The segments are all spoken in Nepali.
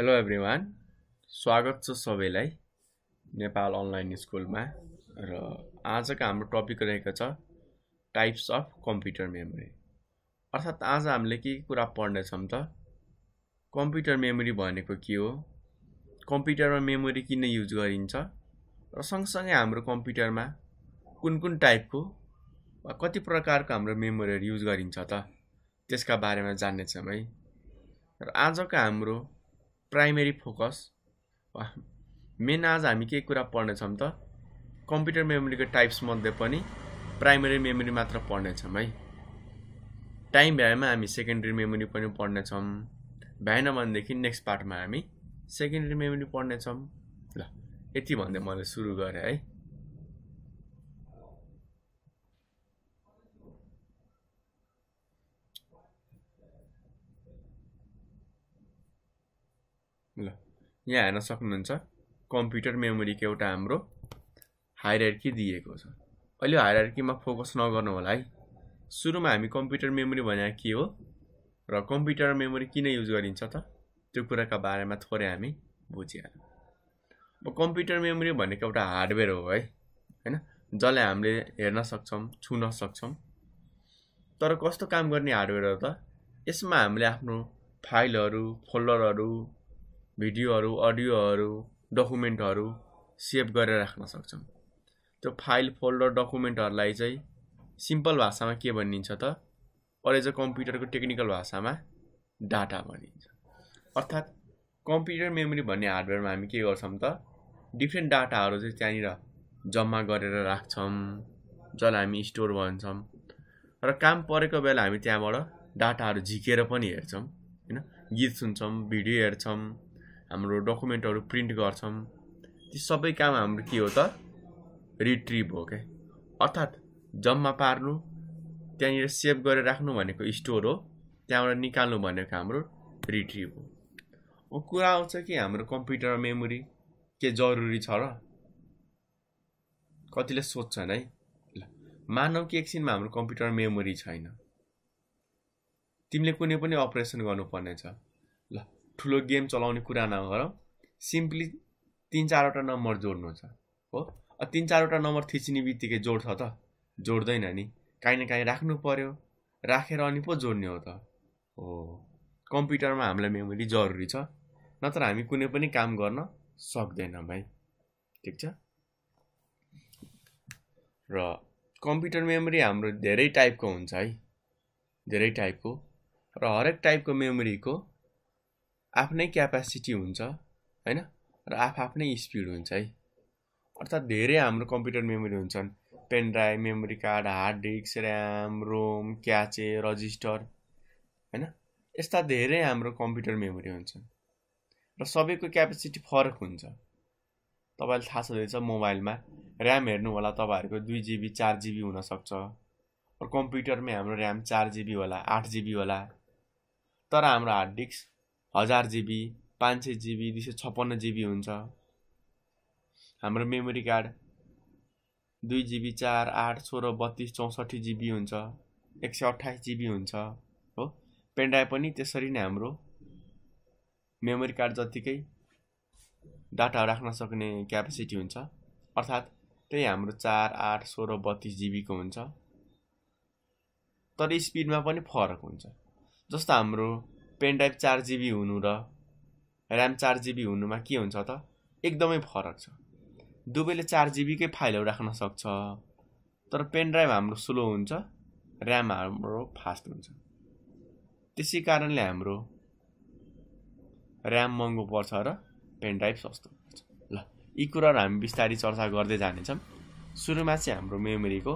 हेलो एभ्रिवान स्वागत छ सबैलाई नेपाल अनलाइन स्कुलमा र आजको हाम्रो टपिक रहेको छ टाइप्स अफ कम्प्युटर मेमोरी अर्थात् आज हामीले के कुरा पढ्नेछौँ त कम्प्युटर मेमोरी भनेको के हो कम्प्युटरमा मेमोरी किन युज गरिन्छ र सँगसँगै हाम्रो कम्प्युटरमा कुन कुन टाइपको वा कति प्रकारको हाम्रो मेमोरीहरू युज गरिन्छ त त्यसका बारेमा जान्नेछौँ है र आजको हाम्रो प्राइमेरी फोकस मेन आज हामी के कुरा पढ्नेछौँ त कम्प्युटर मेमोरीको टाइप्समध्ये पनि प्राइमेरी मेमोरी मात्र पढ्नेछौँ है टाइम भ्याएमा हामी सेकेन्ड्री मेमोरी पनि पढ्नेछौँ भ्याएन भनेदेखि नेक्स्ट पार्टमा हामी सेकेन्ड्री मेमोरी पढ्नेछौँ ल यति भन्दै मैले सुरु गरेँ है यहाँ हेर्न सक्नुहुन्छ कम्प्युटर मेमोरीको एउटा हाम्रो हाइरकी दिएको छ अहिले हाइरकीमा फोकस नगर्नु होला है सुरुमा हामी कम्प्युटर मेमोरी भनेको के हो र कम्प्युटर मेमोरी किन युज गरिन्छ त त्यो कुराका बारेमा थोरै हामी बुझिहाल्यौँ अब कम्प्युटर मेमोरी भनेको एउटा हार्डवेयर हो है होइन जसलाई हामीले हेर्न सक्छौँ छुन सक्छौँ तर कस्तो काम गर्ने हार्डवेयर हो त यसमा हामीले आफ्नो फाइलहरू फोल्डरहरू भिडियोहरू अडियोहरू डकुमेन्टहरू सेभ गरेर राख्न सक्छौँ त्यो फाइल फोल्डर डकुमेन्टहरूलाई चाहिँ सिम्पल भाषामा के भनिन्छ त अहिले चाहिँ कम्प्युटरको टेक्निकल भाषामा डाटा भनिन्छ अर्थात् कम्प्युटर मेमोरी भन्ने हार्डवेयरमा हामी के गर्छौँ त डिफ्रेन्ट डाटाहरू चाहिँ त्यहाँनिर जम्मा गरेर राख्छौँ जसलाई हामी स्टोर भन्छौँ र काम परेको बेला हामी त्यहाँबाट डाटाहरू झिकेर पनि हेर्छौँ होइन गीत सुन्छौँ भिडियो हेर्छौँ हाम्रो डकुमेन्टहरू प्रिन्ट गर्छौँ ती सबै काम हाम्रो के हो त रिट्रिभ हो क्या अर्थात् जम्मा पार्नु त्यहाँनिर सेभ गरेर राख्नु भनेको स्टोर हो त्यहाँबाट निकाल्नु भनेको हाम्रो रिट्रिभ हो अब कुरा आउँछ कि हाम्रो कम्प्युटर मेमोरी के जरुरी छ र कतिले सोध्छन् है ल मानौ कि एकछिनमा हाम्रो कम्प्युटर मेमोरी छैन तिमीले कुनै पनि अपरेसन गर्नुपर्ने छ ठुलो गेम चलाउने कुरा नगर सिम्पली तिन चारवटा नम्बर जोड्नु छ हो तिन चारवटा नम्बर थिच्ने बित्तिकै जोड्छ त जोड्दैन नि काहीँ न काहीँ राख्नु पऱ्यो राखेर अनि पो जोड्ने हो त हो कम्प्युटरमा हामीलाई मेमोरी जरुरी छ नत्र हामी कुनै पनि काम गर्न सक्दैनौँ है ठिक छ र कम्प्युटर मेमोरी हाम्रो धेरै टाइपको हुन्छ है धेरै टाइपको र हरेक टाइपको मेमोरीको आफ्नै क्यापेसिटी हुन्छ होइन र आफ्नै स्पिड हुन्छ है अर्थात् धेरै हाम्रो कम्प्युटर मेमोरी हुन्छन् pen drive memory card hard disk RAM ROM cache register होइन यस्ता धेरै हाम्रो कम्प्युटर मेमोरी हुन्छन् र सबैको क्यापेसिटी फरक हुन्छ तपाईँलाई थाहा छँदैछ मोबाइलमा ऱ्याम हेर्नु होला तपाईँहरूको दुई जिबी चार जिबी हुनसक्छ र कम्प्युटरमै हाम्रो ऱ्याम चार जिबी होला आठ जिबी होला तर हाम्रो हार्ड डिस्क हजार जिबी पाँच सय जिबी दुई सय छप्पन्न जिबी हुन्छ हाम्रो मेमोरी कार्ड दुई जिबी चार आठ सोह्र बत्तिस चौसठी जिबी हुन्छ एक सय अट्ठाइस जिबी हुन्छ हो पेनड्राइभ पनि त्यसरी नै हाम्रो मेमोरी कार्ड जत्तिकै डाटा राख्न सक्ने क्यापेसिटी हुन्छ अर्थात् त्यही हाम्रो चार आठ सोह्र बत्तिस जिबीको हुन्छ तर स्पिडमा पनि फरक हुन्छ जस्तो हाम्रो पेन ड्राइभ चार जिबी हुनु र ऱ्याम चार जिबी हुनुमा के हुन्छ त एकदमै फरक छ दुवैले चार जिबीकै फाइलहरू राख्न सक्छ तर पेन ड्राइभ हाम्रो स्लो हुन्छ ऱ्याम हाम्रो फास्ट हुन्छ त्यसै कारणले हाम्रो ऱ्याम महँगो पर्छ र पेन ड्राइभ सस्तो पर्छ ल यी कुराहरू हामी बिस्तारै चर्चा गर्दै जानेछौँ सुरुमा चाहिँ हाम्रो मेमोरीको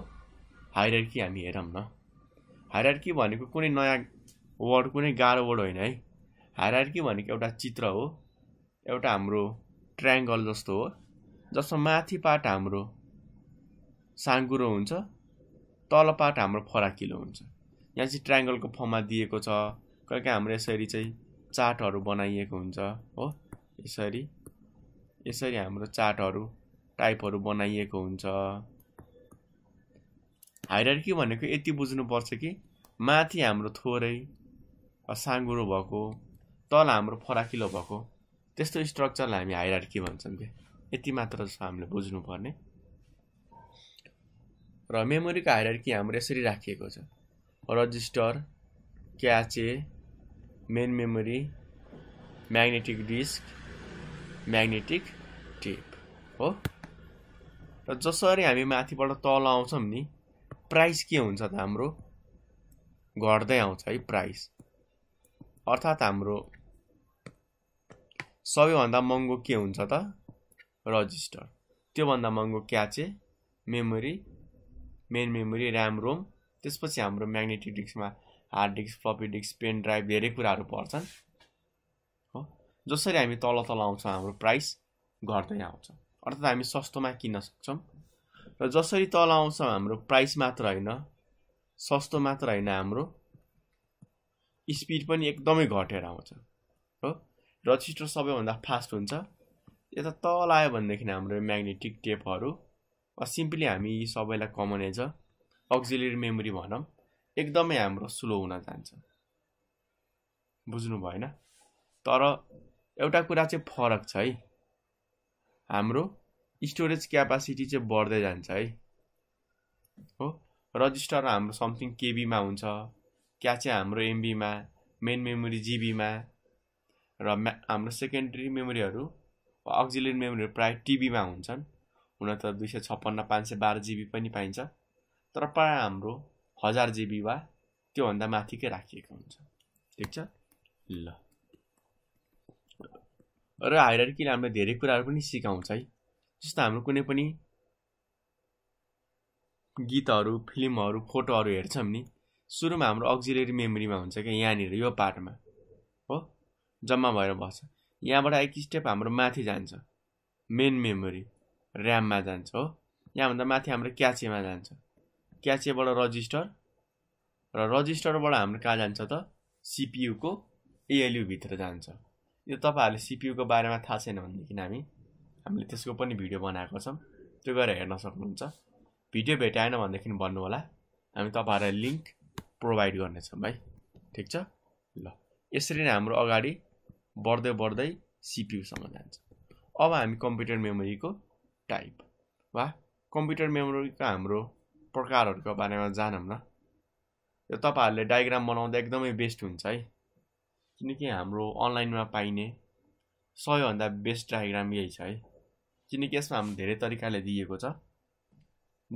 हाइरकी हामी हेरौँ न हाइरकी भनेको कुनै नयाँ वर्ड कुनै गाह्रो वर्ड होइन है हायरार्की भनेको एउटा चित्र हो एउटा हाम्रो ट्रायङ्गल जस्तो हो जसमा माथि पार्ट हाम्रो साँगुरो हुन्छ तल पार्ट हाम्रो फराकिलो हुन्छ यहाँ चाहिँ ट्रायङ्गलको फर्ममा दिएको छ कहीँ हाम्रो यसरी चाहिँ चार्टहरू बनाइएको हुन्छ हो यसरी यसरी हाम्रो चार्टहरू टाइपहरू बनाइएको हुन्छ हाइरार्की भनेको यति बुझ्नुपर्छ कि माथि हाम्रो थोरै साँगुरो भएको तल हाम्रो फराकिलो भएको त्यस्तो स्ट्रक्चरलाई हामी के भन्छौँ क्या यति मात्र छ हामीले बुझ्नुपर्ने र मेमोरीको कि हाम्रो यसरी राखिएको छ register cache main memory magnetic disk magnetic tape हो र जसरी हामी माथिबाट तल आउँछौँ नि प्राइस के हुन्छ त हाम्रो घट्दै आउँछ है प्राइस अर्थात् हाम्रो सबैभन्दा महँगो के हुन्छ त रजिस्टर त्योभन्दा महँगो cache memory main memory RAM ROM त्यसपछि हाम्रो म्याग्नेटिक डिस्कमा hard disk floppy disk pen drive धेरै कुराहरू पर्छन् हो जसरी हामी तल तल आउँछ हाम्रो प्राइस घट्दै आउँछ अर्थात् हामी सस्तोमा किन्न सक्छौँ र जसरी तल आउँछ हाम्रो प्राइस मात्र होइन सस्तो मात्र होइन हाम्रो स्पिड पनि एकदमै घटेर आउँछ हो र सबैभन्दा फास्ट हुन्छ यता तल आयो भनेदेखि हाम्रो म्याग्नेटिक टेपहरू सिम्पली हामी सबैलाई common as a auxiliary memory भनौँ एकदमै हाम्रो स्लो हुन जान्छ बुझ्नु भएन तर एउटा कुरा चाहिँ फरक छ है हाम्रो स्टोरेज क्यापासिटी चाहिँ बढ्दै जान्छ है हो रजिस्टर हाम्रो समथिङ केबीमा हुन्छ क्या चाहिँ हाम्रो एमबीमा मेन मेमोरी जिबीमा र हाम्रो सेकेन्डरी मेमोरीहरू अक्जिलियन मेमोरीहरू प्रायः टिबीमा हुन्छन् हुन त दुई सय छप्पन्न पाँच सय बाह्र जिबी पनि पाइन्छ तर प्रायः हाम्रो हजार जिबी वा त्योभन्दा माथिकै राखिएको हुन्छ ठिक छ ल र किन हामीलाई धेरै कुराहरू पनि सिकाउँछ है जस्तो हाम्रो कुनै पनि गीतहरू फिल्महरू फोटोहरू हेर्छौँ नि सुरुमा हाम्रो अक्जिलेरी मेमोरीमा हुन्छ क्या यहाँनिर यो पार्टमा हो जम्मा भएर बस्छ यहाँबाट एक स्टेप हाम्रो माथि जान्छ मेन मेमोरी ऱ्याममा जान्छ हो यहाँभन्दा माथि हाम्रो क्याचेमा जान्छ क्याचेबाट रजिस्टर र रजिस्टरबाट हाम्रो कहाँ जान्छ त सिपियुको एएलयुभित्र जान्छ यो तपाईँहरूले सिपियुको बारेमा थाहा छैन भनेदेखि हामी हामीले त्यसको पनि भिडियो बनाएको छौँ त्यो गएर हेर्न सक्नुहुन्छ भिडियो भेटाएन भनेदेखि होला हामी तपाईँहरूलाई लिङ्क प्रोभाइड गर्नेछौँ भाइ ठिक छ ल यसरी नै हाम्रो अगाडि बढ्दै बढ्दै सिपियुसँग जान्छ अब हामी कम्प्युटर मेमोरीको टाइप वा कम्प्युटर मेमोरीको हाम्रो प्रकारहरूको बारेमा जानौँ न यो तपाईँहरूले डायग्राम बनाउँदा एकदमै बेस्ट हुन्छ है किनकि हाम्रो अनलाइनमा पाइने सबैभन्दा बेस्ट डायग्राम यही छ है किनकि यसमा हाम्रो धेरै तरिकाले दिएको छ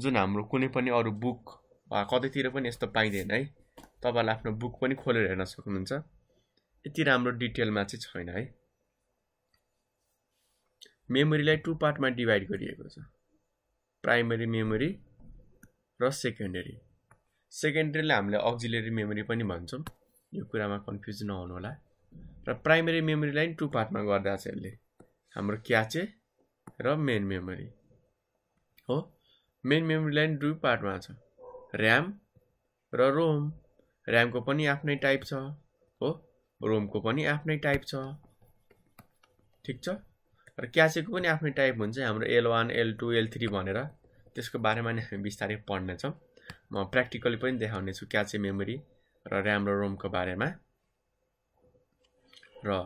जुन हाम्रो कुनै पनि अरू बुक कतैतिर पनि यस्तो पाइँदैन है तपाईँले आफ्नो बुक पनि खोलेर हेर्न सक्नुहुन्छ यति राम्रो डिटेलमा चाहिँ छैन है मेमोरीलाई टु पार्टमा डिभाइड गरिएको छ प्राइमरी मेमोरी र सेकेन्डरी सेकेन्डरीलाई हामीले अक्जिलेरी मेमोरी पनि भन्छौँ यो कुरामा कन्फ्युज नहुनु होला र प्राइमेरी मेमोरीलाई टु पार्टमा गर्दा छ यसले हाम्रो क्याचे र मेन मेमोरी हो मेन मेमोरीलाई पनि दुई पार्टमा छ ऱ्याम र रोम ऱ्यामको पनि आफ्नै टाइप छ हो रोमको पनि आफ्नै टाइप छ ठिक छ र क्यासेको पनि आफ्नै टाइप हुन्छ हाम्रो L one L two L three भनेर त्यसको बारेमा नि हामी बिस्तारै पढ्नेछौँ म प्र्याक्टिकली पनि देखाउनेछु क्याचे मेमोरी र ऱ्याम र रोमको बारेमा र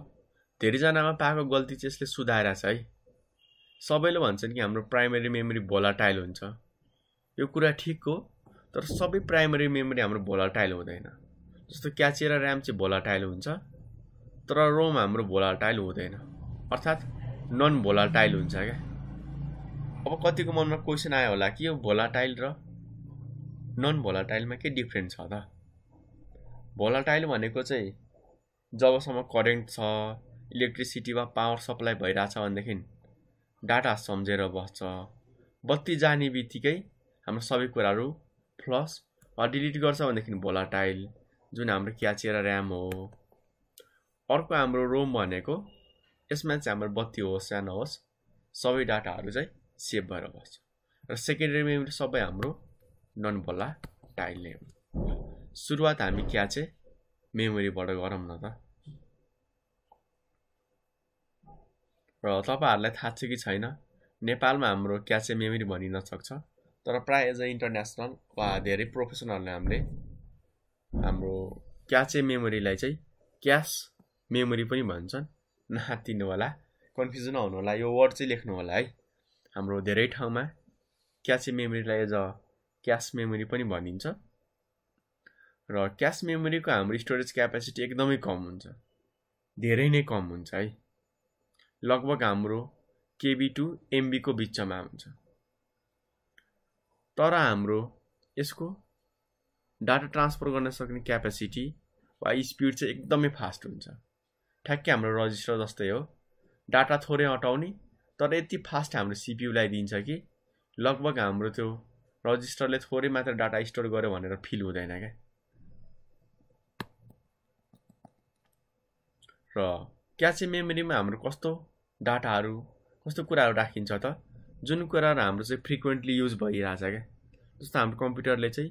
धेरैजनामा पाएको गल्ती चाहिँ यसले सुधाएर छ है सबैले भन्छन् कि हाम्रो प्राइमेरी मेमोरी भोलाटाइल हुन्छ यो कुरा ठिक हो तर सबै प्राइमरी मेमोरी हाम्रो भोलाटाइल हुँदैन जस्तो क्याचे र ऱ्याम चाहिँ भोलाटाइल हुन्छ तर रोम हाम्रो भोलाटाइल हुँदैन अर्थात् नन भोलाटाइल हुन्छ क्या अब कतिको मनमा क्वेसन आयो होला कि यो भोलाटाइल र नन भोलाटाइलमा के डिफ्रेन्ट छ त भोलाटाइल भनेको चाहिँ जबसम्म करेन्ट छ इलेक्ट्रिसिटी वा पावर सप्लाई भइरहेछ भनेदेखि डाटा सम्झेर बस्छ बत्ती जाने बित्तिकै हाम्रो सबै कुराहरू प्लस डिलिट गर्छ भनेदेखि भोलाटाइल जुन हाम्रो क्याचिएर ऱ्याम हो अर्को हाम्रो रोम भनेको यसमा चाहिँ हाम्रो बत्ती होस् या नहोस् सबै डाटाहरू चाहिँ सेभ भएर बस्छ र सेकेन्डरी मेमोरी सबै हाम्रो नन भोला टाइल नै हो सुरुवात हामी क्याचे मेमोरीबाट गरौँ न त र तपाईँहरूलाई थाहा छ कि छैन नेपालमा हाम्रो क्याचे मेमोरी भनिन सक्छ तर प्रायः एज अ इन्टरनेसनल वा धेरै प्रोफेसनलले हामीले हाम्रो क्याचे मेमोरीलाई चाहिँ क्यास मेमोरी पनि भन्छन् नहातिनु होला कन्फ्युजन नहुनु होला यो वर्ड चाहिँ लेख्नु होला है हाम्रो धेरै ठाउँमा क्याचे मेमोरीलाई एज अ क्यास मेमोरी पनि भनिन्छ र क्यास मेमोरीको हाम्रो स्टोरेज क्यापेसिटी एकदमै कम हुन्छ धेरै नै कम हुन्छ है लगभग हाम्रो केबी टु एमबीको बिचमा हुन्छ तर हाम्रो यसको डाटा ट्रान्सफर गर्न सक्ने क्यापेसिटी वा स्पिड चाहिँ एकदमै फास्ट हुन्छ ठ्याक्कै हाम्रो रजिस्टर जस्तै हो डाटा थोरै हटाउने तर यति फास्ट हाम्रो सिपियुलाई दिन्छ कि लगभग हाम्रो त्यो रजिस्टरले थोरै मात्र डाटा स्टोर गर्यो भनेर फिल हुँदैन क्या र क्याचे मेमोरीमा हाम्रो कस्तो डाटाहरू कस्तो कुराहरू राखिन्छ त जुन कुराहरू हाम्रो चाहिँ फ्रिक्वेन्टली युज भइरहेछ क्या जस्तो हाम्रो कम्प्युटरले चाहिँ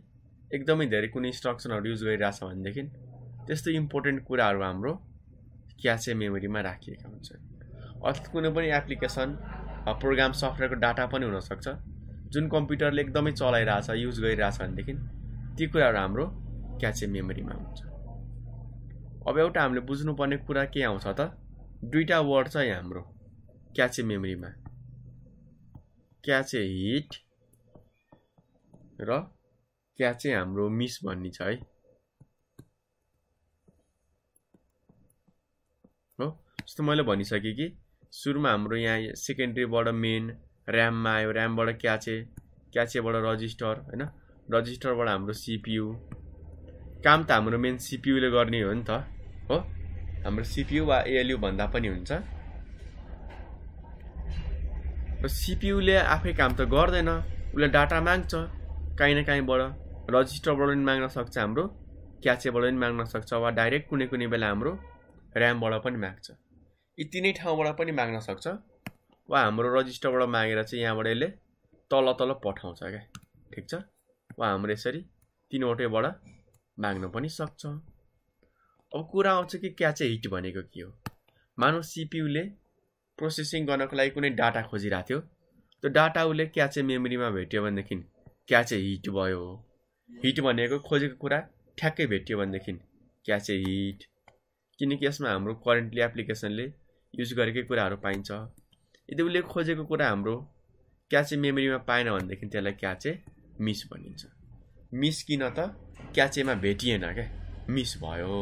एकदमै धेरै कुनै इन्स्ट्रक्सनहरू युज गरिरहेछ भनेदेखि त्यस्तो इम्पोर्टेन्ट कुराहरू हाम्रो क्यासे मेमोरीमा राखिएका हुन्छ अर्थात् कुनै पनि एप्लिकेसन प्रोग्राम सफ्टवेयरको डाटा पनि हुनसक्छ जुन कम्प्युटरले एकदमै चलाइरहेछ युज गरिरहेछ भनेदेखि ती कुराहरू हाम्रो क्याचे मेमोरीमा हुन्छ अब एउटा हामीले बुझ्नुपर्ने कुरा के आउँछ त दुईवटा वर्ड छ यहाँ हाम्रो क्याचे मेमोरीमा क्याचे हिट र क्याचे हाम्रो मिस भन्ने छ है हो जस्तो मैले भनिसकेँ कि सुरुमा हाम्रो यहाँ सेकेन्ड्रीबाट मेन ऱ्याममा आयो ऱ्यामबाट क्याचे क्याचेबाट रजिस्टर होइन रजिस्टरबाट हाम्रो सिपियु काम त हाम्रो मेन सिपियुले गर्ने हो नि त हो हाम्रो सिपियु वा एएलयु भन्दा पनि हुन्छ र सिपियुले आफै काम त गर्दैन उसले डाटा माग्छ काहीँ न काहीँबाट रजिस्टरबाट पनि माग्न सक्छ हाम्रो क्याचेबाट पनि माग्न सक्छ वा डाइरेक्ट कुनै कुनै बेला हाम्रो ऱ्यामबाट पनि माग्छ यी तिनै ठाउँबाट पनि माग्न सक्छ वा हाम्रो रजिस्टरबाट मागेर चाहिँ यहाँबाट यसले तल तल पठाउँछ क्या ठिक छ वा हाम्रो यसरी तिनवटैबाट माग्न पनि सक्छ अब कुरा आउँछ कि क्याचे हिट भनेको के हो मानव सिपियुले प्रोसेसिङ गर्नको लागि कुनै डाटा खोजिरहेको थियो त्यो डाटा उसले क्याचे मेमोरीमा भेट्यो भनेदेखि क्याचे हिट भयो हिट भनेको खोजेको कुरा ठ्याक्कै भेट्यो भनेदेखि क्याचे हिट किनकि यसमा हाम्रो करेन्टली एप्लिकेसनले युज गरेकै कुराहरू पाइन्छ यदि उसले खोजेको कुरा हाम्रो क्याचे मेमोरीमा पाएन भनेदेखि त्यसलाई क्याचे मिस भनिन्छ मिस किन त क्याचेमा भेटिएन क्या मिस भयो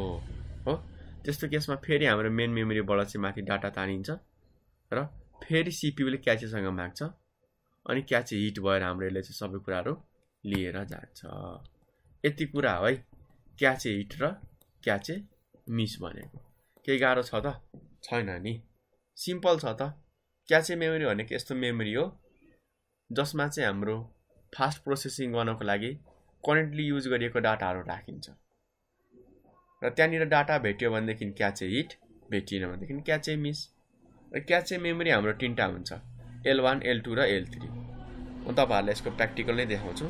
हो त्यस्तो केसमा फेरि हाम्रो मेन मेमोरीबाट चाहिँ माथि डाटा तानिन्छ र फेरि सिपिओले क्याचेसँग माग्छ अनि क्याचे हिट भएर हाम्रो यसले चाहिँ सबै कुराहरू लिएर जान्छ यति कुरा हो है क्याचे हिट र क्याचे मिस भनेको केही गाह्रो छ त छैन नि सिम्पल छ त क्याचे मेमोरी भनेको यस्तो मेमोरी हो जसमा चाहिँ हाम्रो फास्ट प्रोसेसिङ गर्नको लागि करेन्टली युज गरिएको डाटाहरू राखिन्छ र त्यहाँनिर डाटा भेट्यो भनेदेखि क्याचे हिट भेटिएन भनेदेखि क्याचे मिस र क्याचे मेमोरी हाम्रो तिनवटा हुन्छ एल वान एल टू र एल थ्री म तपाईँहरूलाई यसको प्र्याक्टिकल नै देखाउँछु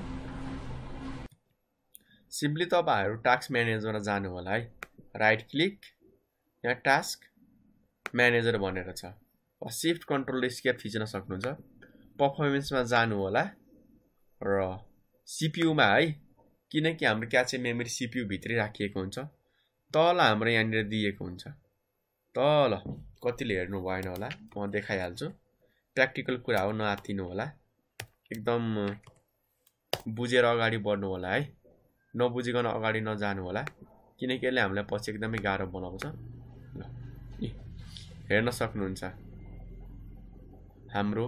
सिम्पली तपाईँहरू टास्क म्यानेजर जानु होला है राइट क्लिक यहाँ टास्क म्यानेजर भनेर छ सिफ्ट कन्ट्रोल स्केप थिच्न सक्नुहुन्छ पर्फर्मेन्समा जानु होला र सिपियुमा है किनकि हाम्रो क्याचे मेमोरी भित्रै राखिएको हुन्छ तल हाम्रो यहाँनिर दिएको हुन्छ तल कतिले हेर्नु भएन होला म देखाइहाल्छु प्र्याक्टिकल कुरा हो नआत्तिनु होला एकदम बुझेर अगाडि बढ्नु होला है नबुझिकन अगाडि नजानु होला किनकि यसले हामीलाई पछि एकदमै गाह्रो बनाउँछ ल हेर्न सक्नुहुन्छ हाम्रो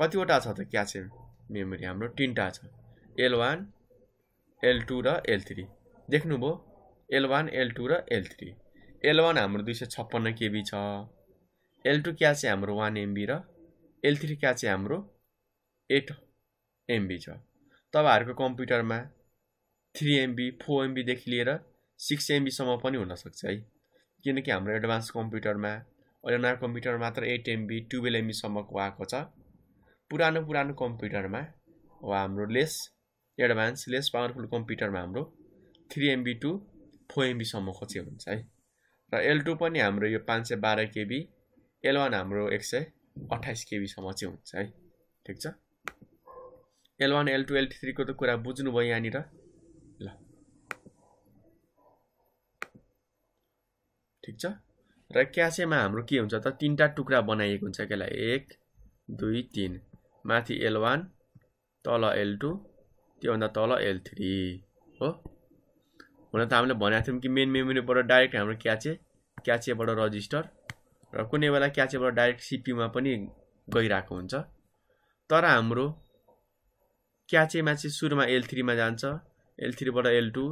कतिवटा छ त क्याच चाहिँ मेमोरी हाम्रो तिनवटा छ एल वान एल टू र एल थ्री देख्नुभयो एल वान एल टू र एल थ्री एल वान हाम्रो दुई सय छप्पन्न केबी छ एल टू क्या चाहिँ हाम्रो वान एमबी र एल थ्री क्या चाहिँ हाम्रो एट एमबी छ तपाईँहरूको कम्प्युटरमा थ्री एमबी फोर एमबीदेखि लिएर सिक्स एमबीसम्म पनि हुनसक्छ है किनकि हाम्रो एडभान्स कम्प्युटरमा अहिले नयाँ कम्प्युटर मात्र एट एमबी टुवेल्भ एमबीसम्मको आएको छ पुरानो पुरानो कम्प्युटरमा वा हाम्रो लेस एडभान्स लेस पावरफुल कम्प्युटरमा हाम्रो थ्री एमबी टू फोर एमबीसम्म खोजी हुन्छ है र एल टू पनि हाम्रो यो पाँच सय बाह्र केबी एल वान हाम्रो एक सय अठाइस केबीसम्म चाहिँ हुन्छ है ठिक छ L one L two L थ्रीको त कुरा बुझ्नुभयो यहाँनिर ल ठिक छ र क्यासेमा हाम्रो के हुन्छ त तिनवटा टुक्रा बनाइएको हुन्छ त्यसलाई एक दुई तिन माथि एल वान तल एल टू त्योभन्दा तल एल थ्री हो हुन त हामीले भनेको थियौँ कि मेन मेमोरीबाट डाइरेक्ट हाम्रो क्याचे क्याचेबाट रजिस्टर र कुनै बेला क्याचेबाट डाइरेक्ट सिपियुमा पनि गइरहेको हुन्छ तर हाम्रो क्याचेमा चाहिँ सुरुमा एल थ्रीमा जान्छ एल थ्रीबाट एल टू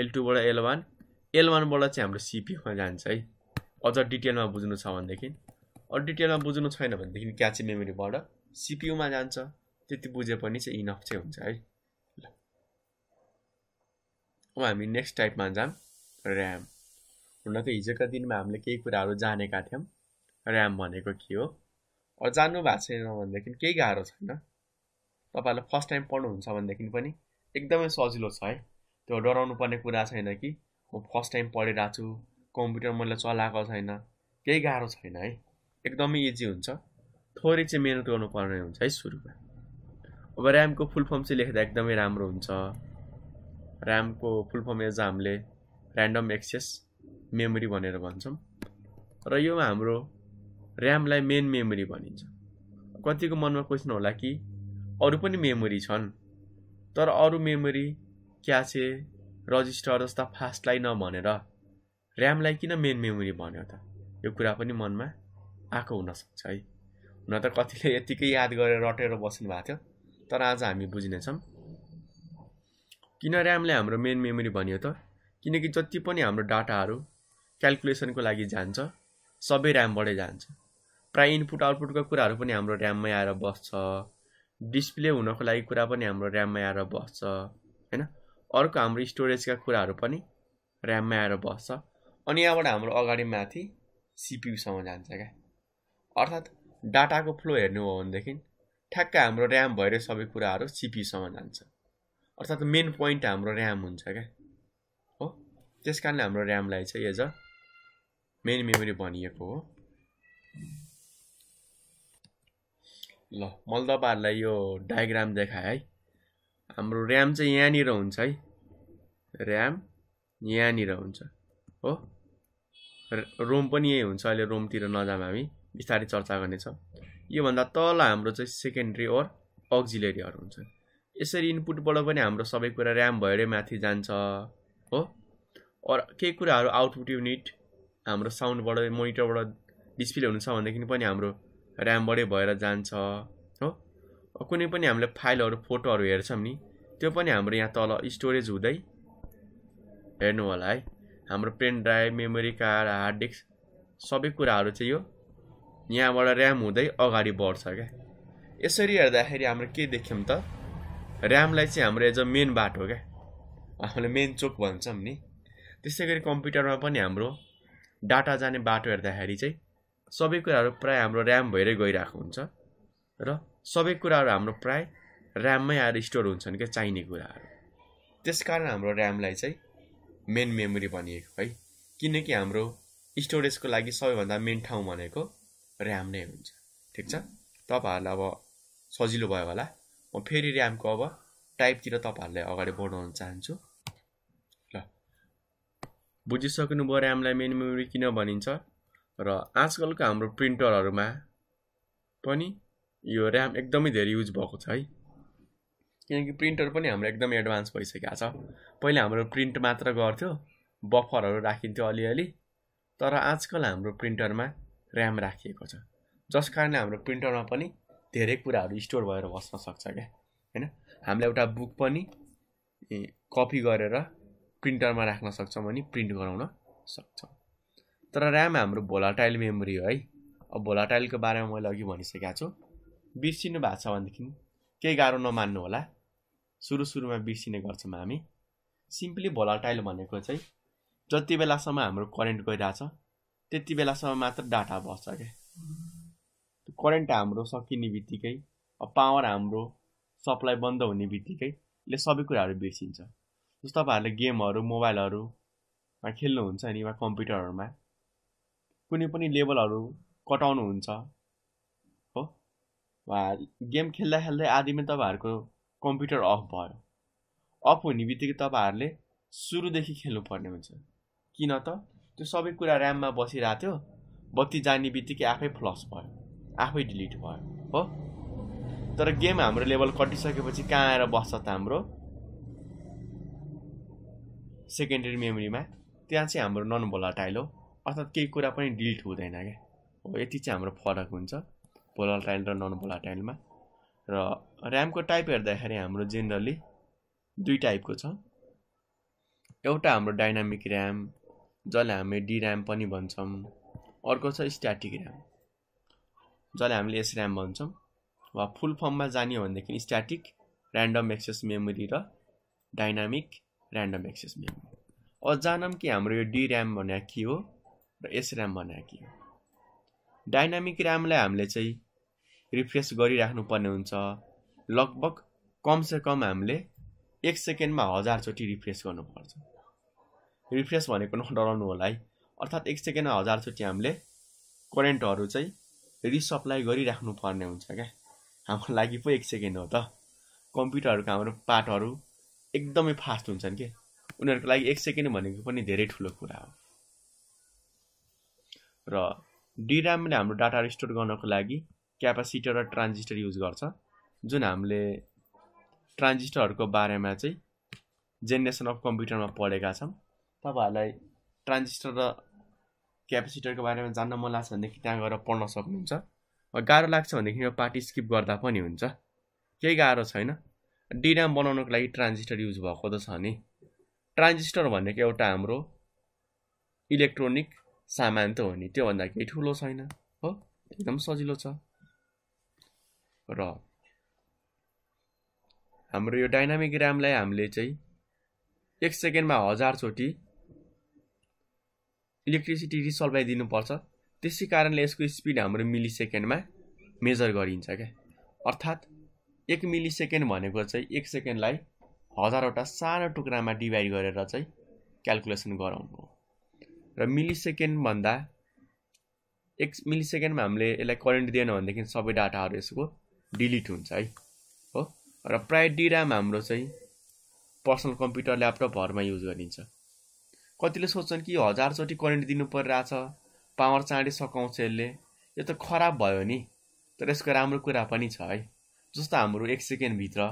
एल टूबाट एल वान एल वानबाट चाहिँ हाम्रो सिपियुमा जान्छ है अझ डिटेलमा बुझ्नु छ भनेदेखि अरू डिटेलमा बुझ्नु छैन भनेदेखि क्याचे मेमोरीबाट सिपियुमा जान्छ त्यति बुझे पनि चाहिँ इनफ चाहिँ हुन्छ है अब हामी नेक्स्ट टाइपमा जाम ऱ्याम हुन त हिजोका दिनमा हामीले केही कुराहरू जानेका थियौँ ऱ्याम भनेको के हो अब जान्नु भएको छैन भनेदेखि केही गाह्रो छैन तपाईँहरूले फर्स्ट टाइम पढ्नुहुन्छ भनेदेखि पनि एकदमै सजिलो छ है त्यो डराउनु पर्ने कुरा छैन कि म फर्स्ट टाइम पढिरहेको छु कम्प्युटर मैले चलाएको छैन केही गाह्रो छैन है एकदमै इजी हुन्छ थोरै चाहिँ मिहिनेत गर्नुपर्ने हुन्छ है सुरुमा अब ऱ्यामको फुल फर्म चाहिँ लेख्दा एकदमै राम्रो हुन्छ ऱ्यामको फुल फर्म एज हामीले ऱ्यान्डम एक्सेस मेमोरी भनेर भन्छौँ र यो हाम्रो ऱ्यामलाई मेन मेमोरी भनिन्छ कतिको मनमा क्वेसन होला कि अरू पनि मेमोरी छन् तर अरू मेमोरी क्यासे रजिस्टर जस्ता फास्टलाई नभनेर ऱ्यामलाई किन मेन मेमोरी भन्यो त यो कुरा पनि मनमा आएको हुनसक्छ है हुन त कतिले यत्तिकै याद गरेर रटेर बस्नु भएको थियो तर आज हामी बुझ्नेछौँ किन ऱ्यामले हाम्रो मेन मेमोरी भन्यो त किनकि जति पनि हाम्रो डाटाहरू क्यालकुलेसनको लागि जान्छ सबै ऱ्यामबाटै जान्छ प्राय इनपुट आउटपुटको कुराहरू पनि हाम्रो ऱ्याममै आएर बस्छ डिस्प्ले हुनको लागि कुरा पनि हाम्रो ऱ्याममै आएर बस्छ होइन अर्को हाम्रो स्टोरेजका कुराहरू पनि ऱ्याममै आएर बस्छ अनि यहाँबाट हाम्रो अगाडि माथि सिपियुसम्म जान्छ क्या अर्थात् डाटाको फ्लो हेर्नु हो भनेदेखि ठ्याक्क हाम्रो ऱ्याम भएर सबै कुराहरू सिपियुसम्म जान्छ अर्थात् मेन पोइन्ट हाम्रो ऱ्याम हुन्छ क्या हो त्यस कारणले हाम्रो ऱ्यामलाई चाहिँ एज अ मेन मेमोरी भनिएको हो ल मैले तपाईँहरूलाई यो डायग्राम देखाएँ है हाम्रो ऱ्याम चाहिँ यहाँनिर हुन्छ है ऱ्याम यहाँनिर हुन्छ हो रोम पनि यही हुन्छ अहिले रोमतिर नजाम हामी बिस्तारै चर्चा गर्नेछौँ योभन्दा तल हाम्रो चाहिँ सेकेन्ड्री ओर अक्जिलेरीहरू हुन्छ यसरी इनपुटबाट पनि हाम्रो सबै कुरा ऱ्याम भएरै माथि जान्छ हो अरू केही कुराहरू आउटपुट युनिट हाम्रो साउन्डबाट मोनिटरबाट डिस्प्ले हुन्छ छ भनेदेखि पनि हाम्रो ऱ्यामबाटै भएर जान्छ हो कुनै पनि हामीले फाइलहरू फोटोहरू हेर्छौँ नि त्यो पनि हाम्रो यहाँ तल स्टोरेज हुँदै हेर्नु होला है हाम्रो pen drive memory card hard disk सबै कुराहरू चाहिँ यो यहाँबाट ऱ्याम हुँदै अगाडि बढ्छ क्या यसरी हेर्दाखेरि हाम्रो के देख्यौँ त ऱ्यामलाई चाहिँ हाम्रो एज अ मेन बाटो हो क्या हामीले मेन चोक भन्छौँ नि त्यसै गरी कम्प्युटरमा पनि हाम्रो डाटा जाने बाटो हेर्दाखेरि चाहिँ सबै कुराहरू प्रायः हाम्रो ऱ्याम भएरै गइरहेको हुन्छ र सबै कुराहरू हाम्रो प्राय ऱ्याममै आएर स्टोर हुन्छन् क्या चाहिने कुराहरू त्यस कारण हाम्रो ऱ्यामलाई चाहिँ मेन मेमोरी भनिएको है किनकि हाम्रो स्टोरेजको लागि सबैभन्दा मेन ठाउँ भनेको ऱ्याम नै हुन्छ ठिक छ तपाईँहरूलाई अब सजिलो भयो होला म फेरि ऱ्यामको अब टाइपतिर तपाईँहरूलाई अगाडि बढाउन चाहन्छु ल बुझिसक्नुभयो ऱ्यामलाई मेन मेमोरी किन भनिन्छ र आजकलको हाम्रो प्रिन्टरहरूमा पनि यो ऱ्याम एकदमै धेरै युज भएको छ है किनकि प्रिन्टर पनि हाम्रो एकदम एडभान्स भइसकेको छ पहिला हाम्रो प्रिन्ट मात्र गर्थ्यो बफरहरू राखिन्थ्यो अलिअलि तर आजकल हाम्रो प्रिन्टरमा ऱ्याम राखिएको छ जस कारणले हाम्रो प्रिन्टरमा पनि धेरै कुराहरू स्टोर भएर बस्न सक्छ क्या होइन हामीले एउटा बुक पनि कपी गरेर प्रिन्टरमा राख्न सक्छौँ अनि प्रिन्ट गराउन सक्छौँ तर ऱ्याम हाम्रो भोलाटाइल मेमोरी हो है अब भोलाटाइलको बारेमा मैले अघि भनिसकेको छु बिर्सिनु भएको छ भनेदेखि केही गाह्रो नमान्नु होला सुरु सुरुमा बिर्सिने गर्छौँ हामी सिम्पली भोलाटाइल भनेको चाहिँ जति बेलासम्म हाम्रो करेन्ट गइरहेछ त्यति बेलासम्म मात्र डाटा बस्छ क्या त्यो करेन्ट हाम्रो सकिने बित्तिकै पावर हाम्रो सप्लाई बन्द हुने बित्तिकै यसले सबै कुराहरू बिर्सिन्छ जस्तो तपाईँहरूले गेमहरू मोबाइलहरूमा खेल्नुहुन्छ नि वा कम्प्युटरहरूमा कुनै पनि लेभलहरू कटाउनुहुन्छ हो वा गेम खेल्दा खेल्दै आधीमै तपाईँहरूको कम्प्युटर अफ भयो अफ हुने बित्तिकै तपाईँहरूले सुरुदेखि खेल्नुपर्ने हुन्छ किन त त्यो सबै कुरा ऱ्याममा बसिरहेको थियो बत्ती जाने बित्तिकै आफै फ्लस भयो आफै डिलिट भयो हो तर गेम हाम्रो लेभल कटिसकेपछि कहाँ आएर बस्छ त हाम्रो सेकेन्डरी मेमोरीमा त्यहाँ चाहिँ हाम्रो नन भोलाटाइल हो अर्थात् केही कुरा पनि डिलिट हुँदैन क्या हो यति चाहिँ हाम्रो फरक हुन्छ भोलाटाइल र नन भोलाटाइलमा र ऱ्यामको टाइप हेर्दाखेरि हाम्रो जेनरली दुई टाइपको छ एउटा हाम्रो डाइनामिक ऱ्याम जसलाई हामी डिऱ्याम पनि भन्छौँ अर्को छ स्ट्याटिक ऱ्याम जसलाई हामीले एसऱ्याम भन्छौँ वा फुल फर्ममा जाने हो भनेदेखि स्ट्याटिक ऱ्यान्डम एक्सेस मेमोरी र डाइनामिक ऱ्यान्डम एक्सेस मेमोरी जानौँ कि हाम्रो यो ऱ्याम भने के हो र एसऱ्याम भने के हो डाइनामिक ऱ्यामलाई हामीले चाहिँ रिफ्रेस गरिराख्नुपर्ने हुन्छ लगभग कमसे कम हामीले एक सेकेन्डमा हजारचोटि रिफ्रेस गर्नुपर्छ रिफ्रेस भनेको न डराउनु होला है अर्थात् एक सेकेन्डमा हजारचोटि हामीले करेन्टहरू चाहिँ रिसप्लाई गरिराख्नु पर्ने हुन्छ क्या हाम्रो लागि पो एक सेकेन्ड हो त कम्प्युटरहरूको हाम्रो पार्टहरू एकदमै फास्ट हुन्छन् कि उनीहरूको लागि एक सेकेन्ड भनेको पनि धेरै ठुलो कुरा हो र डिरामले हाम्रो डाटा रिस्टोर गर्नको लागि क्यापासिटर र ट्रान्जिस्टर युज गर्छ जुन हामीले ट्रान्जिस्टरहरूको बारेमा चाहिँ जेनेरेसन अफ कम्प्युटरमा पढेका छौँ तपाईँहरूलाई ट्रान्जिस्टर र क्यापेसिटरको बारेमा जान्न मन लाग्छ भनेदेखि त्यहाँ गएर पढ्न सक्नुहुन्छ गाह्रो लाग्छ भनेदेखि यो पार्टी स्किप गर्दा पनि हुन्छ केही गाह्रो छैन डिराम बनाउनको लागि ट्रान्जिस्टर युज भएको त छ नि ट्रान्जिस्टर भनेको एउटा हाम्रो इलेक्ट्रोनिक सामान त हो नि त्योभन्दा केही ठुलो छैन हो एकदम सजिलो छ र हाम्रो यो डाइनामिक ऱ्यामलाई हामीले चाहिँ एक सेकेन्डमा हजारचोटि इलेक्ट्रिसिटी पर्छ त्यसै कारणले यसको स्पिड हाम्रो मिली सेकेन्डमा मेजर गरिन्छ क्या अर्थात् एक मिली सेकेन्ड भनेको चाहिँ एक सेकेन्डलाई हजारवटा सानो टुक्रामा डिभाइड गरेर चाहिँ क्यालकुलेसन गराउनु हो र मिली सेकेन्डभन्दा एक मिली सेकेन्डमा हामीले यसलाई करेन्ट दिएन भनेदेखि सबै डाटाहरू यसको डिलिट हुन्छ है हो र प्रायः डिराम हाम्रो चाहिँ पर्सनल कम्प्युटर ल्यापटपहरूमा युज गरिन्छ कतिले सोच्छन् कि यो हजारचोटि करेन्ट दिनु परिरहेछ पावर चाँडै सकाउँछ यसले यो त खराब भयो नि तर यसको राम्रो कुरा पनि छ है जस्तो हाम्रो एक सेकेन्डभित्र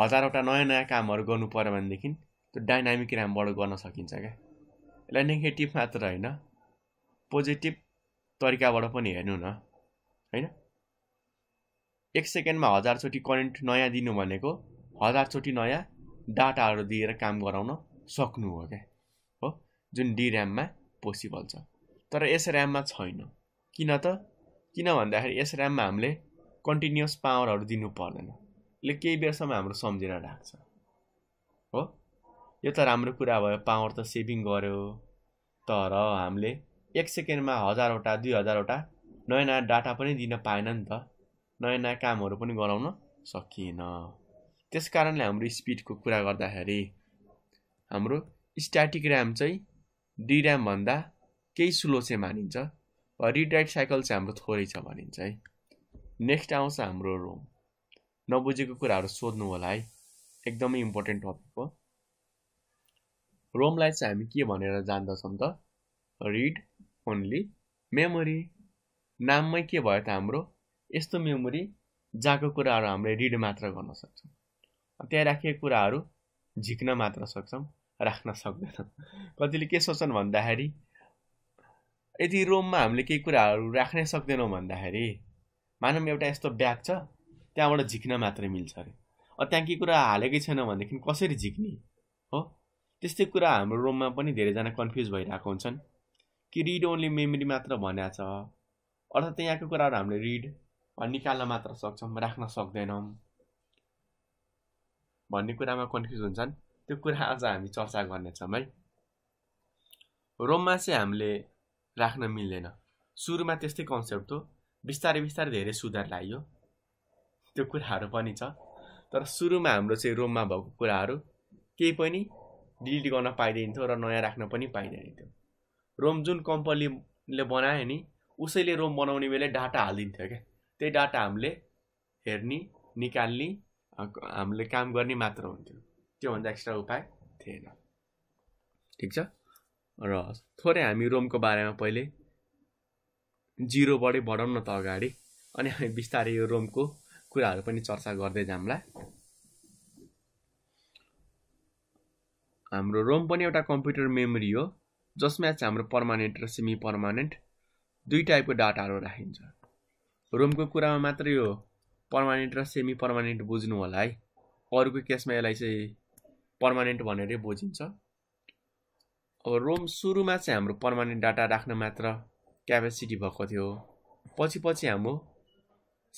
हजारवटा नयाँ नयाँ कामहरू गर्नु पऱ्यो भनेदेखि त्यो डाइनामिक ऱ्यामबाट गर्न सकिन्छ क्या यसलाई नेगेटिभ मात्र होइन पोजिटिभ तरिकाबाट पनि हेर्नु न होइन एक सेकेन्डमा हजारचोटि करेन्ट नयाँ दिनु भनेको हजारचोटि नयाँ डाटाहरू दिएर काम गराउन सक्नु हो क्या जुन डी ऱ्याममा पोसिबल छ तर यस ऱ्याममा छैन किन त किन भन्दाखेरि यस ऱ्याममा हामीले कन्टिन्युस पावरहरू दिनु पर्दैन यसले केही बेरसम्म हाम्रो सम्झेर राख्छ हो यो त राम्रो कुरा भयो पावर त सेभिङ गर्यो तर हामीले एक सेकेन्डमा हजारवटा दुई हजारवटा नयाँ नयाँ डाटा पनि दिन पाएन नि त नयाँ नयाँ कामहरू पनि गराउन सकिएन त्यस कारणले हाम्रो स्पिडको कुरा गर्दाखेरि हाम्रो स्ट्याटिक ऱ्याम चाहिँ भन्दा केही स्लो चाहिँ मानिन्छ राइट साइकल चाहिँ हाम्रो थोरै छ भनिन्छ है नेक्स्ट आउँछ हाम्रो रोम नबुझेको कुराहरू सोध्नु होला है एकदमै इम्पोर्टेन्ट टपिक हो रोमलाई चाहिँ हामी के भनेर जान्दछौँ त रिड ओन्ली मेमोरी नाममै के भयो त हाम्रो यस्तो मेमोरी जहाँको कुराहरू हामीले रिड मात्र गर्न सक्छौँ त्यहाँ राखिएको कुराहरू झिक्न मात्र सक्छौँ राख्न सक्दैन कतिले के सोच्छन् भन्दाखेरि यदि रोममा हामीले केही कुराहरू राख्नै सक्दैनौँ भन्दाखेरि मानव एउटा यस्तो ब्याग छ त्यहाँबाट झिक्न मात्रै मिल्छ अरे अब त्यहाँ केही कुरा हालेकै छैन भनेदेखि कसरी झिक्ने हो त्यस्तै कुरा हाम्रो रोममा पनि धेरैजना कन्फ्युज भइरहेको हुन्छन् कि रिड ओन्ली मेमोरी मात्र भनेको छ अर्थात् यहाँको कुराहरू हामीले रिड निकाल्न मात्र सक्छौँ राख्न सक्दैनौँ भन्ने कुरामा कन्फ्युज हुन्छन् त्यो कुरा आज हामी चर्चा गर्नेछौँ है रोममा चाहिँ हामीले राख्न मिल्दैन सुरुमा त्यस्तै कन्सेप्ट हो बिस्तारै बिस्तारै धेरै सुधार लाग्यो त्यो कुराहरू पनि छ तर सुरुमा हाम्रो चाहिँ रोममा भएको कुराहरू केही पनि डिलिट गर्न पाइदिन्थ्यो र नयाँ राख्न पनि पाइँदैन थियो रोम जुन कम्पनीले बनायो नि उसैले रोम बनाउने बेला डाटा हालिदिन्थ्यो क्या त्यही डाटा हामीले हेर्ने निकाल्ने हामीले काम गर्ने मात्र हुन्थ्यो त्योभन्दा एक्स्ट्रा उपाय थिएन ठिक छ र थोरै हामी रोमको बारेमा पहिले जिरोबाटै बढाउँ न त अगाडि अनि हामी बिस्तारै यो रोमको कुराहरू पनि चर्चा गर्दै जाउँला हाम्रो रोम पनि एउटा कम्प्युटर मेमोरी हो जसमा चाहिँ हाम्रो पर्मानेन्ट र सेमी पर्मानेन्ट दुई टाइपको डाटाहरू राखिन्छ रोमको कुरामा मात्रै यो पर्मानेन्ट र सेमी पर्मानेन्ट बुझ्नु होला है अरूको केसमा यसलाई चाहिँ पर्मानेन्ट भनेरै बुझिन्छ अब रोम सुरुमा चाहिँ हाम्रो पर्मानेन्ट डाटा राख्न मात्र क्यापेसिटी भएको थियो पछि पछि हाम्रो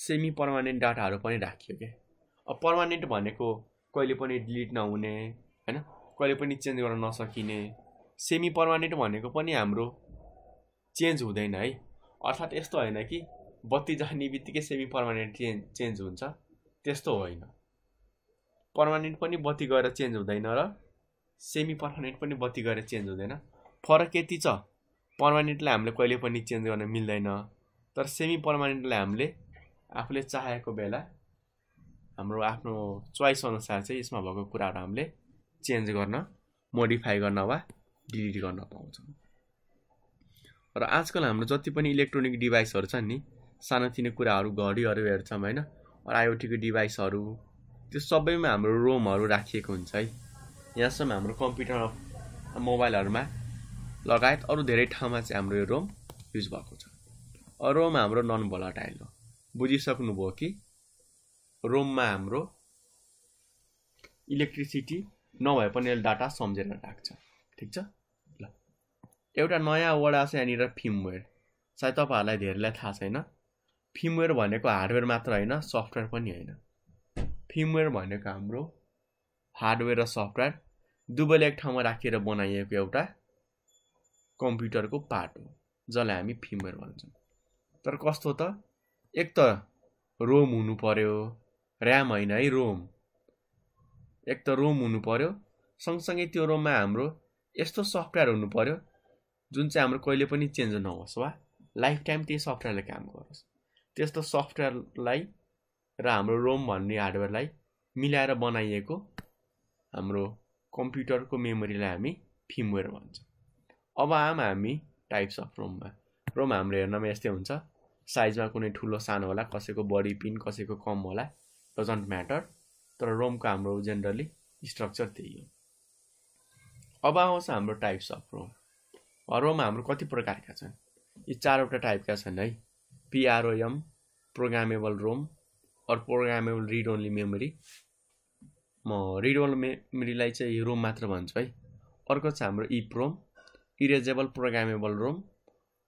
सेमी पर्मानेन्ट डाटाहरू पनि राखियो क्या अब पर्मानेन्ट भनेको कहिले पनि डिलिट नहुने होइन कहिले पनि चेन्ज गर्न नसकिने सेमी पर्मानेन्ट भनेको पनि हाम्रो चेन्ज हुँदैन है अर्थात् यस्तो होइन कि बत्ती जाने बित्तिकै सेमी पर्मानेन्ट चेन्ज चेन्ज हुन्छ त्यस्तो होइन पर्मानेन्ट पनि बत्ती गएर चेन्ज हुँदैन र सेमी पर्मानेन्ट पनि बत्ती गएर चेन्ज हुँदैन फरक यति छ पर्मानेन्टलाई हामीले कहिले पनि चेन्ज गर्न मिल्दैन तर सेमी पर्मानेन्टलाई हामीले आफूले चाहेको बेला हाम्रो आफ्नो चोइस अनुसार चाहिँ यसमा भएको कुराहरू हामीले चेन्ज गर्न मोडिफाई गर्न वा डिलिट गर्न पाउँछौँ र आजकल हाम्रो जति पनि इलेक्ट्रोनिक डिभाइसहरू छन् नि सानोतिनो कुराहरू घडीहरू हेर्छौँ होइन आइओटीको डिभाइसहरू त्यो सबैमा हाम्रो रोमहरू राखिएको हुन्छ है यहाँसम्म हाम्रो कम्प्युटर मोबाइलहरूमा लगायत अरू धेरै ठाउँमा चाहिँ हाम्रो यो रोम युज भएको छ रोम हाम्रो नन भोलाटाइल हो बुझिसक्नुभयो कि रोममा हाम्रो इलेक्ट्रिसिटी नभए पनि यसले डाटा सम्झेर राख्छ ठिक छ ल एउटा नयाँ वडा छ यहाँनिर फिमवेयर सायद तपाईँहरूलाई धेरैलाई थाहा छैन फिमवेयर भनेको हार्डवेयर मात्र होइन सफ्टवेयर पनि होइन फिमवेयर भनेको हाम्रो हार्डवेयर र सफ्टवेयर दुवैले एक ठाउँमा राखेर बनाइएको एउटा कम्प्युटरको पार्ट हो जसलाई हामी फिमवेयर भन्छौँ तर कस्तो त एक त रोम हुनु पर्यो ऱ्याम होइन है रोम एक त रोम हुनु पर्यो सँगसँगै त्यो रोममा हाम्रो यस्तो सफ्टवेयर हुनु पर्यो जुन चाहिँ हाम्रो कहिले पनि चेन्ज नहोस् वा लाइफ टाइम त्यही सफ्टवेयरले काम गरोस् त्यस्तो सफ्टवेयरलाई र हाम्रो रोम भन्ने हार्डवेयरलाई मिलाएर बनाइएको हाम्रो कम्प्युटरको मेमोरीलाई हामी फिमवेयर भन्छौँ अब आम हामी टाइप्स अफ रोममा रोम हाम्रो हेर्नमा यस्तै हुन्छ साइजमा कुनै ठुलो सानो होला कसैको बडी पिन कसैको कम होला डजन्ट म्याटर तर रोमको हाम्रो जेनरली स्ट्रक्चर त्यही हो अब आउँछ हाम्रो टाइप्स अफ रोम रोम हाम्रो कति प्रकारका छन् यी चारवटा टाइपका छन् है PROM programmable ROM or programmable read only memory म रिड ओन्ली मेमोरीलाई चाहिँ रोम मात्र भन्छु है अर्को छ हाम्रो इप रोम इरेजेबल प्रोग्रामेबल रोम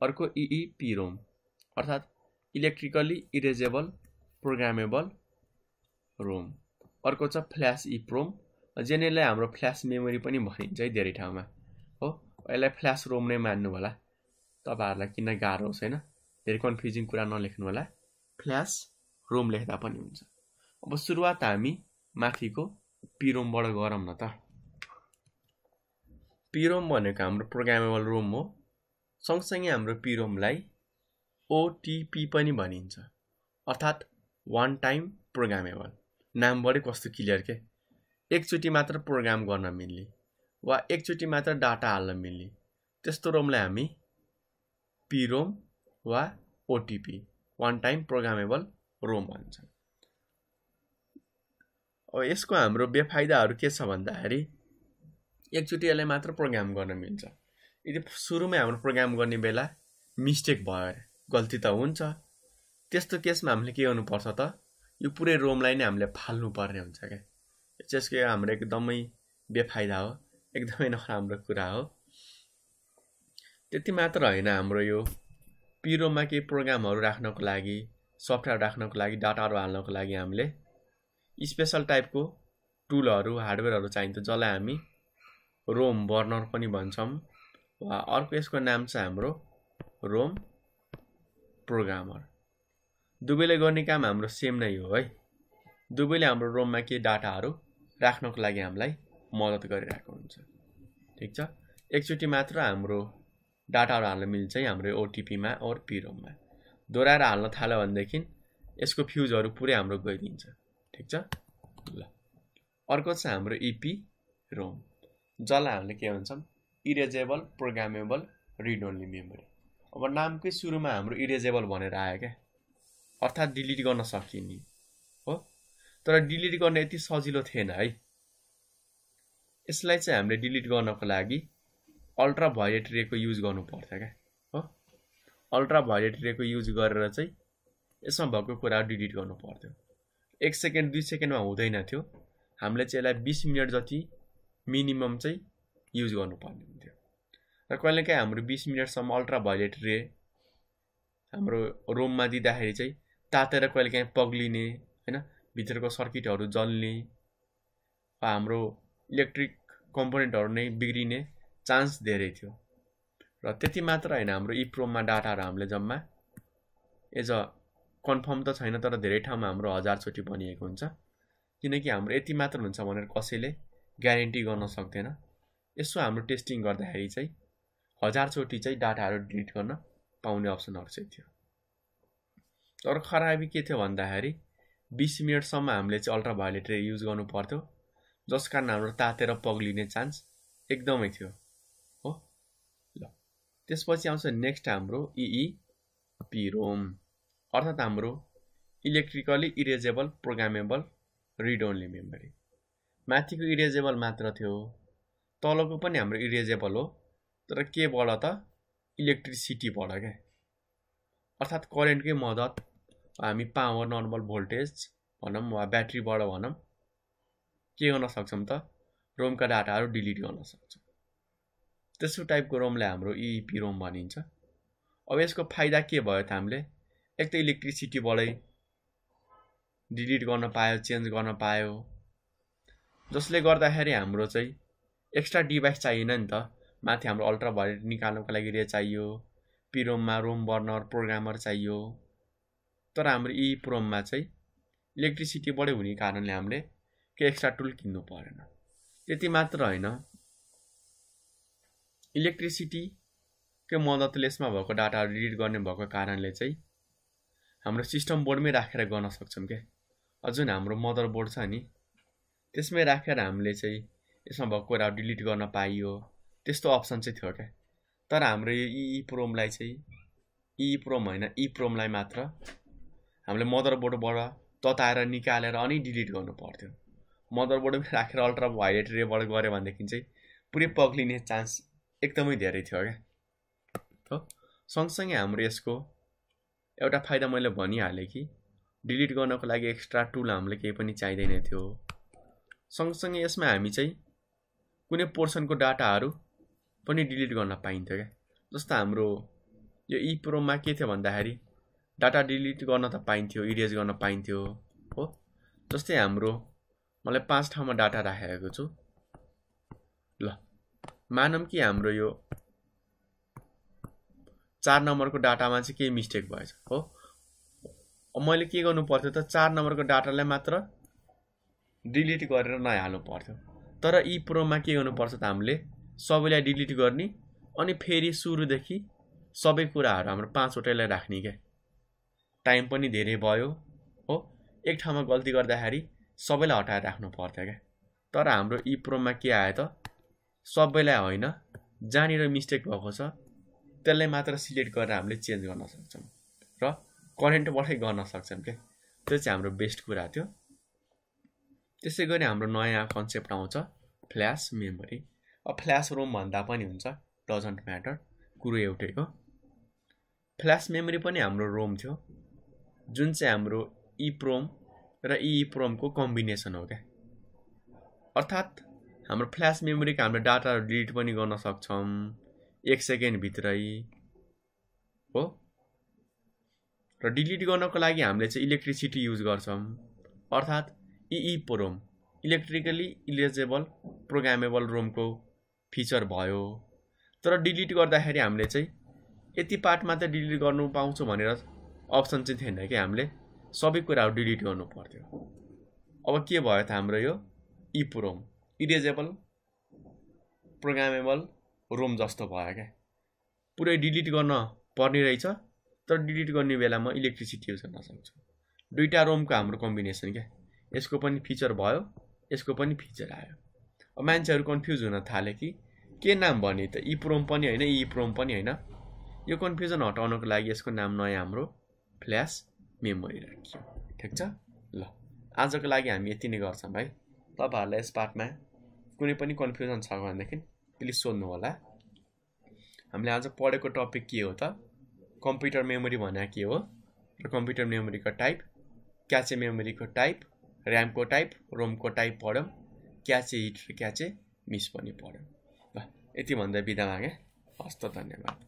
अर्को इइपी रोम अर्थात् इलेक्ट्रिकल्ली इरेजेबल प्रोग्रामेबल रोम अर्को छ फ्ल्यास इप रोम जेनेलाई हाम्रो फ्ल्यास मेमोरी पनि भनिन्छ है धेरै ठाउँमा हो यसलाई फ्ल्यास रोम नै मान्नु होला तपाईँहरूलाई किन गाह्रो होस् होइन धेरै कन्फ्युजिङ कुरा नलेख्नु होला फ्ल्यास रोम लेख्दा पनि हुन्छ अब सुरुवात हामी माथिको पिरोमबाट गरौँ न त पिरोम भनेको हाम्रो प्रोग्रामेबल रोम हो सँगसँगै हाम्रो पिरोमलाई ओटिपी पनि भनिन्छ अर्थात् वान टाइम प्रोग्रामेबल नामबाटै कस्तो क्लियर के एकचोटि मात्र प्रोग्राम गर्न मिल्ने वा एकचोटि मात्र डाटा हाल्न मिल्ने त्यस्तो रोमलाई हामी पिरोम वा OTP one time programmable ROM भन्छन् अब यसको हाम्रो बेफाइदाहरू के छ भन्दाखेरि एकचोटि यसलाई मात्र प्रोग्राम गर्न मिल्छ यदि सुरुमै हाम्रो प्रोग्राम गर्ने बेला मिस्टेक भयो गल्ती त हुन्छ त्यस्तो केसमा हामीले के गर्नुपर्छ त यो पुरै रोमलाई नै हामीले फाल्नु पर्ने हुन्छ क्या त्यसको हाम्रो एकदमै बेफाइदा हो एकदमै नराम्रो कुरा हो त्यति मात्र होइन हाम्रो यो पिरोमा केही प्रोग्रामहरू राख्नको लागि सफ्टवेयर राख्नको लागि डाटाहरू हाल्नको लागि हामीले स्पेसल टाइपको टुलहरू हार्डवेयरहरू चाहिन्छ जसलाई हामी रोम बर्नर पनि भन्छौँ वा अर्को यसको नाम छ हाम्रो रोम प्रोग्रामर दुवैले गर्ने काम हाम्रो सेम नै हो है दुवैले हाम्रो रोममा केही डाटाहरू राख्नको लागि हामीलाई मद्दत गरिरहेको हुन्छ ठिक छ एकचोटि मात्र हाम्रो डाटाहरू हाल्न मिल्छ है हाम्रो ओटिपीमा ओर पी रोममा दोहोऱ्याएर हाल्न थाल्यो भनेदेखि यसको फ्युजहरू पुरै हाम्रो गइदिन्छ ठिक छ ल अर्को छ हाम्रो इपी e रोम जसलाई हामीले के भन्छौँ erasable programmable read only memory अब नामकै सुरुमा हाम्रो इरेजेबल भनेर आयो क्या अर्थात् डिलिट गर्न सकिने हो तर डिलिट गर्न यति सजिलो थिएन है यसलाई चाहिँ हामीले डिलिट गर्नको लागि अल्ट्रा भयोलेट रेको युज गर्नुपर्थ्यो क्या अल्ट्रा भायोलेट रेको युज गरेर चाहिँ यसमा भएको कुरा डिलिट गर्नु पर्थ्यो एक सेकेन्ड दुई सेकेन्डमा हुँदैन थियो हामीले चाहिँ यसलाई बिस मिनट जति मिनिमम चाहिँ युज गर्नुपर्ने हुन्थ्यो र कहिलेकाहीँ हाम्रो बिस मिनटसम्म अल्ट्रा भायोलेट रे हाम्रो रोममा दिँदाखेरि चाहिँ तातेर कहिलेकाहीँ पग्लिने होइन भित्रको सर्किटहरू जल्ने वा हाम्रो इलेक्ट्रिक कम्पोनेन्टहरू नै बिग्रिने चान्स धेरै थियो र त्यति मात्र होइन हाम्रो इप्रोममा डाटाहरू हामीले जम्मा एज अ कन्फर्म त छैन तर धेरै ठाउँमा हाम्रो हजारचोटि बनिएको हुन्छ किनकि हाम्रो यति मात्र हुन्छ भनेर कसैले ग्यारेन्टी गर्न सक्दैन यसो हाम्रो टेस्टिङ गर्दाखेरि चाहिँ हजारचोटि चाहिँ डाटाहरू डिलिट गर्न पाउने अप्सनहरू चाहिँ थियो तर खराबी के थियो भन्दाखेरि बिस मिनटसम्म हामीले चाहिँ अल्ट्रा भायोलेट रे युज गर्नु पर्थ्यो जस कारण हाम्रो तातेर पग्लिने चान्स एकदमै थियो त्यसपछि आउँछ नेक्स्ट हाम्रो इई पिरोम अर्थात् हाम्रो electrically erasable programmable read only memory माथिको इरेजेबल मात्र थियो तलको पनि हाम्रो इरेजेबल हो तर के केबाट त इलेक्ट्रिसिटीबाट क्या अर्थात् करेन्टकै मद्दत हामी पावर नर्मल भोल्टेज भनौँ वा ब्याट्रीबाट भनौँ के गर्न सक्छौँ त रोमका डाटाहरू डिलिट गर्न सक्छौँ त्यस्तो टाइपको रोमलाई हाम्रो इइपी रोम भनिन्छ अब यसको फाइदा के भयो त हामीले एक त इलेक्ट्रिसिटीबाटै डिलिट गर्न पायो चेन्ज गर्न पायो जसले गर्दाखेरि हाम्रो चाहिँ एक्स्ट्रा डिभाइस चाहिएन नि त माथि हाम्रो अल्ट्रा भयोलेट निकाल्नुको लागि रे चाहियो पिरोममा रोम बर्नर प्रोग्रामर चाहियो तर हाम्रो यी प्रोममा चाहिँ इलेक्ट्रिसिटीबाटै हुने कारणले हामीले केही एक्स्ट्रा टुल किन्नु परेन त्यति मात्र होइन इलेक्ट्रिसिटीकै मद्दतले यसमा भएको डाटाहरू रिड गर्ने भएको कारणले चाहिँ हाम्रो सिस्टम बोर्डमै राखेर गर्न सक्छौँ क्या जुन हाम्रो मदर बोर्ड छ नि त्यसमै राखेर हामीले चाहिँ यसमा भएको कुराहरू डिलिट गर्न पाइयो त्यस्तो अप्सन चाहिँ थियो क्या तर हाम्रो यो इई प्रोमलाई चाहिँ इई प्रोम होइन इ प्रोमलाई मात्र हामीले मदर बोर्डबाट तताएर निकालेर अनि डिलिट गर्नु पर्थ्यो मदर बोर्डमै राखेर अल्ट्रा भायोलेट रेबर्ड गऱ्यो भनेदेखि चाहिँ पुरै पग्लिने चान्स एकदमै धेरै थियो क्या सँगसँगै हाम्रो यसको एउटा फाइदा मैले भनिहालेँ कि डिलिट गर्नको लागि एक्स्ट्रा टुल हामीलाई केही पनि चाहिँदैन थियो सँगसँगै यसमा हामी चाहिँ कुनै पोर्सनको डाटाहरू पनि डिलिट गर्न पाइन्थ्यो क्या जस्तो हाम्रो यो इ प्रोमा के थियो भन्दाखेरि डाटा डिलिट गर्न त पाइन्थ्यो इरेज गर्न पाइन्थ्यो हो जस्तै हाम्रो मलाई पाँच ठाउँमा डाटा राखेको छु ल मानौँ कि हाम्रो यो चार नम्बरको डाटामा चाहिँ केही मिस्टेक भएछ हो मैले के गर्नु पर्थ्यो त चार नम्बरको डाटालाई मात्र डिलिट गरेर नहाल्नु पर्थ्यो तर यी प्रोमा के गर्नुपर्छ त हामीले सबैलाई डिलिट गर्ने अनि फेरि सुरुदेखि सबै कुराहरू हाम्रो पाँचवटैलाई राख्ने क्या टाइम पनि धेरै भयो हो एक ठाउँमा गल्ती गर्दाखेरि सबैलाई हटाएर राख्नु पर्थ्यो क्या तर हाम्रो यी प्रोमा के आयो त सबैलाई होइन जहाँनिर मिस्टेक भएको छ त्यसलाई मात्र सिलेक्ट गरेर हामीले चेन्ज गर्न सक्छौँ र करेन्टबाटै गर्न सक्छौँ क्या त्यो चाहिँ हाम्रो बेस्ट कुरा थियो त्यसै गरी हाम्रो नयाँ कन्सेप्ट आउँछ फ्ल्यास मेमोरी अब फ्ल्यास रोम भन्दा पनि हुन्छ डजन्ट म्याटर कुरो हो फ्ल्यास मेमोरी पनि हाम्रो रोम थियो जुन चाहिँ हाम्रो इप्रोम र इप्रोमको कम्बिनेसन हो क्या अर्थात् हाम्रो फ्ल्यास मेमोरीको हामीले डाटाहरू डिलिट पनि गर्न सक्छौँ एक सेकेन्डभित्रै हो र डिलिट गर्नको लागि हामीले चाहिँ इलेक्ट्रिसिटी युज गर्छौँ अर्थात् EEPROM electrically eligible programmable रोमको फिचर भयो तर डिलिट गर्दाखेरि हामीले चाहिँ यति पार्ट मात्रै डिलिट गर्नु पाउँछौँ भनेर अप्सन चाहिँ थिएन कि हामीले सबै कुराहरू डिलिट गर्नु पर्थ्यो अब के भयो त हाम्रो यो इपुरोम इरेजेबल प्रोग्रामेबल रोम जस्तो भयो क्या पुरै डिलिट गर्न पर्ने रहेछ तर डिलिट गर्ने बेला म इलेक्ट्रिसिटी युज गर्न सक्छु दुइटा रोमको हाम्रो कम्बिनेसन क्या यसको पनि फिचर भयो यसको पनि फिचर आयो अब मान्छेहरू कन्फ्युज हुन थाले कि के नाम भने त इप्रोम e पनि होइन इप्रोम e पनि होइन यो कन्फ्युजन हटाउनको लागि यसको नाम नयाँ हाम्रो फ्ल्यास मेमोरी राखियो ठिक छ ल आजको लागि हामी यति नै गर्छौँ भाइ तपाईँहरूलाई यस पार्टमा कुनै पनि कन्फ्युजन छ भनेदेखि प्लिज सोध्नु होला हामीले आज पढेको टपिक के हो त कम्प्युटर मेमोरी भने के हो र कम्प्युटर मेमोरीको टाइप क्याचे मेमोरीको टाइप ऱ्यामको टाइप रोमको टाइप पढौँ क्याचे हिट र क्याचे मिस पनि पढौँ ल यति भन्दा बिदा मागेँ हस्त धन्यवाद